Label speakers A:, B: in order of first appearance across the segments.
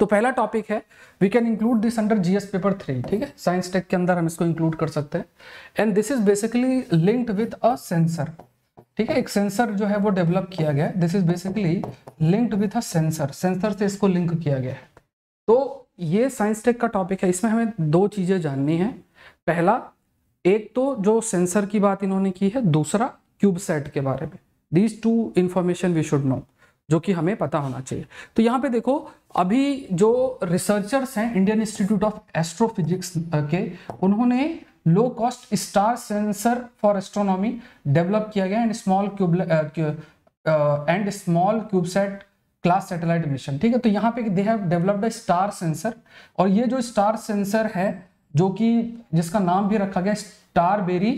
A: तो पहला टॉपिक है we can include this under GS paper three ठीक है साइंस टेक के अंदर हम इसको इंक्लूड कर सकते हैं and this is basically linked with a sensor ठीक है एक सेंसर जो है वो डेवलप किया गया this is basically linked with a sensor sensor से इसको लिंक किया गया है तो ये साइंस टेक का टॉपिक है इसमें हमें दो चीज़ें जाननी है पहला एक तो जो सेंसर की बात इन्होंने की है दूसरा क्यूबसेट के बारे में these two information we should know जो कि हमें पता होना चाहिए तो यहाँ पे देखो अभी जो रिसर्चर्स हैं इंडियन इंस्टीट्यूट ऑफ एस्ट्रोफिजिक्स के उन्होंने low cost star sensor for astronomy develop किया गया and small cube and small CubeSat class satellite mission ठीक है तो यहाँ पे they have developed a star sensor और ये जो स्टार सेंसर है जो कि जिसका नाम भी रखा गया स्टार बेरी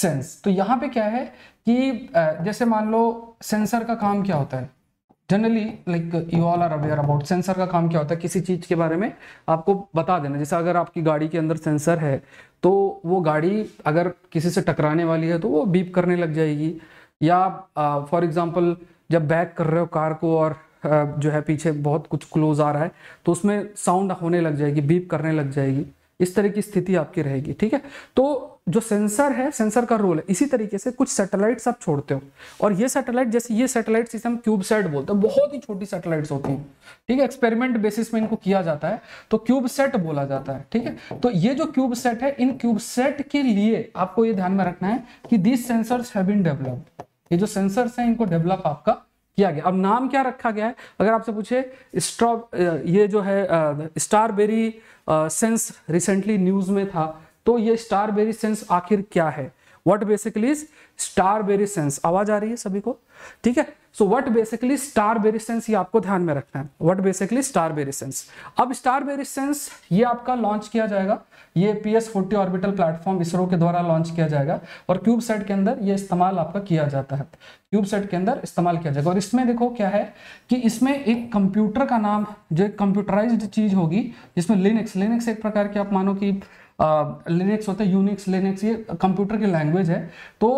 A: सेंस तो यहाँ पे क्या है कि जैसे मान लो सेंसर का काम क्या होता है generally like you all are aware about sensor का काम क्या होता है किसी चीज़ के बारे में आपको बता देना जैसे अगर आपकी गाड़ी के अंदर सेंसर है तो वो गाड़ी अगर किसी से टकराने वाली है तो वो बीप करने लग जाएगी या फॉर uh, एग्ज़ाम्पल जब बैक कर रहे हो कार को और uh, जो है पीछे बहुत कुछ क्लोज आ रहा है तो उसमें साउंड होने लग जाएगी बीप करने लग जाएगी इस तरह की स्थिति आपकी रहेगी ठीक है तो जो सेंसर है सेंसर का रोल है इसी तरीके से कुछ सैटेलाइट्स आप छोड़ते हो और ये सैटेलाइट जैसे ये सैटेलाइट सिस्टम क्यूबसेट बोलते हैं बहुत ही छोटी सैटेलाइट्स होती हैं ठीक है एक्सपेरिमेंट बेसिस में इनको किया जाता है तो क्यूबसेट बोला जाता है ठीक है तो ये जो क्यूबसेट है इन क्यूबसेट के लिए आपको ये ध्यान में रखना है कि दिस सेंसर्स है ये जो सेंसर्स हैं इनको डेवलप आपका किया गया अब नाम क्या रखा गया है अगर आपसे पूछे स्ट्रॉ ये जो है स्टारबेरी सेंस रिसेंटली न्यूज में था तो ये स्टारबेरी सेंस आखिर क्या है what basically is star berry sense आवाज आ रही है सभी को ठीक है so what basically star berry sense ये आपको ध्यान में रखना है what basically star berry sense अब स्टार बेरी सेंस ये आपका लॉन्च किया जाएगा ये P S forty orbital platform ISRO के द्वारा लॉन्च किया जाएगा और क्यूब सेट के अंदर ये इस्तेमाल आपका किया जाता है क्यूब सेट के अंदर इस्तेमाल किया जाएगा और इसमें देखो क्या है कि इसमें एक कंप्यूटर का नाम जो एक कंप्यूटराइज चीज होगी जिसमें लिनक्स लिनक्स एक प्रकार की आप मानो कि लिनक्स होता है यूनिक्स लिनक्स ये कंप्यूटर की लैंग्वेज है तो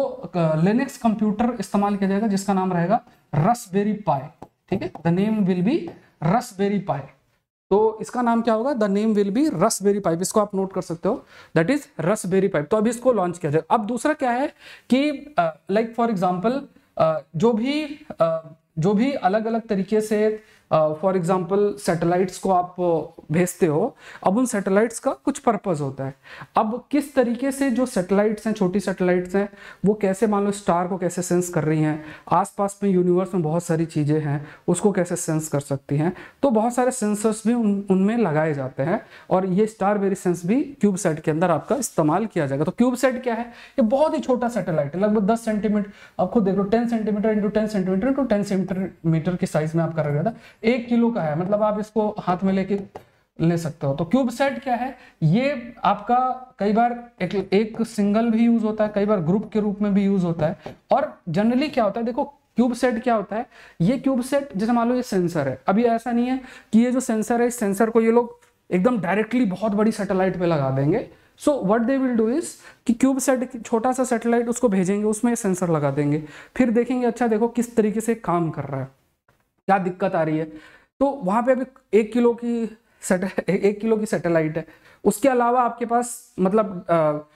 A: लिनक्स कंप्यूटर इस्तेमाल किया जाएगा जिसका नाम रहेगा रस बेरी पाए ठीक है the name will be raspberry pi तो इसका नाम क्या होगा the name will be raspberry pi इसको आप नोट कर सकते हो that is raspberry pi तो अभी इसको लॉन्च किया जाएगा अब दूसरा क्या है कि लाइक फॉर एग्जाम्पल जो भी uh, जो भी अलग अलग तरीके से फॉर एग्जांपल सैटेलाइट्स को आप भेजते हो अब उन सैटेलाइट्स का कुछ पर्पस होता है अब किस तरीके से जो सैटेलाइट्स हैं छोटी सैटेलाइट्स हैं वो कैसे मान लो स्टार को कैसे सेंस कर रही हैं आसपास में यूनिवर्स में बहुत सारी चीज़ें हैं उसको कैसे सेंस कर सकती हैं तो बहुत सारे सेंसर्स भी उन उनमें लगाए जाते हैं और ये स्टार बेरी सेंस भी क्यूब सेट के अंदर आपका इस्तेमाल किया जाएगा तो क्यूब सेट क्या है ये बहुत ही छोटा सैटेलाइट है लगभग दस सेंटीमीटर आपको लो ten centimetre into ten centimetre into ten centimetre की साइज में आपका था एक किलो का है मतलब आप इसको हाथ में लेके ले सकते हो तो क्यूब सेट क्या है ये आपका कई बार एक, एक सिंगल भी यूज होता है कई बार ग्रुप के रूप में भी यूज होता है और जनरली क्या होता है देखो क्यूब सेट क्या होता है ये क्यूब सेट जैसे मान लो ये सेंसर है अभी ऐसा नहीं है कि ये जो सेंसर है इस सेंसर को ये लोग एकदम डायरेक्टली बहुत बड़ी सैटेलाइट पे लगा देंगे so what they will do is कि क्यूब सेट छोटा सा सेटेलाइट उसको भेजेंगे उसमें सेंसर लगा देंगे फिर देखेंगे अच्छा देखो किस तरीके से काम कर रहा है क्या दिक्कत आ रही है तो वहाँ पे अभी एक किलो की सेटे एक किलो की सैटेलाइट है उसके अलावा आपके पास मतलब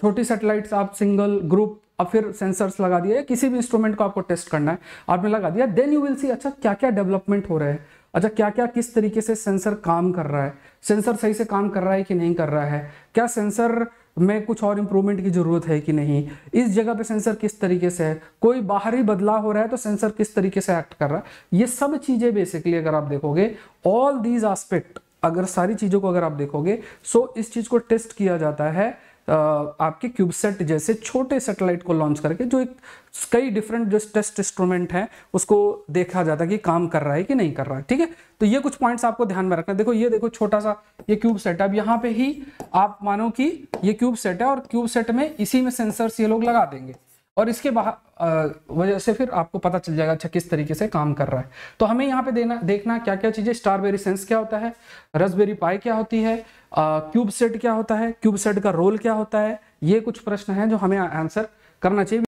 A: छोटी सैटेलाइट्स आप सिंगल ग्रुप अब फिर सेंसर्स लगा दिया किसी भी इंस्ट्रूमेंट को आपको टेस्ट करना है आपने लगा दिया देन यू विल सी अच्छा क्या क्या डेवलपमेंट हो रहा है अच्छा क्या क्या किस तरीके से सेंसर काम कर रहा है सेंसर सही से काम कर रहा है कि नहीं कर रहा है क्या सेंसर में कुछ और इम्प्रूवमेंट की ज़रूरत है कि नहीं इस जगह पे सेंसर किस तरीके से है कोई बाहरी बदलाव हो रहा है तो सेंसर किस तरीके से एक्ट कर रहा है ये सब चीज़ें बेसिकली अगर आप देखोगे ऑल दीज आस्पेक्ट अगर सारी चीज़ों को अगर आप देखोगे सो इस चीज़ को टेस्ट किया जाता है आपके क्यूबसेट जैसे छोटे सैटेलाइट को लॉन्च करके जो एक कई डिफरेंट जो टेस्ट इंस्ट्रूमेंट हैं उसको देखा जाता है कि काम कर रहा है कि नहीं कर रहा है ठीक है तो ये कुछ पॉइंट्स आपको ध्यान में रखना देखो ये देखो छोटा सा ये क्यूब सेट अब यहाँ पे ही आप मानो कि ये क्यूब सेट है और क्यूब सेट में इसी में सेंसर्स ये लोग लगा देंगे और इसके बाहर वजह से फिर आपको पता चल जाएगा अच्छा किस तरीके से काम कर रहा है तो हमें यहाँ पे देना देखना क्या क्या चीज़ें स्टारबेरी सेंस क्या होता है रसबेरी पाई क्या होती है क्यूब सेट क्या होता है क्यूब सेट का रोल क्या होता है ये कुछ प्रश्न है जो हमें आंसर करना चाहिए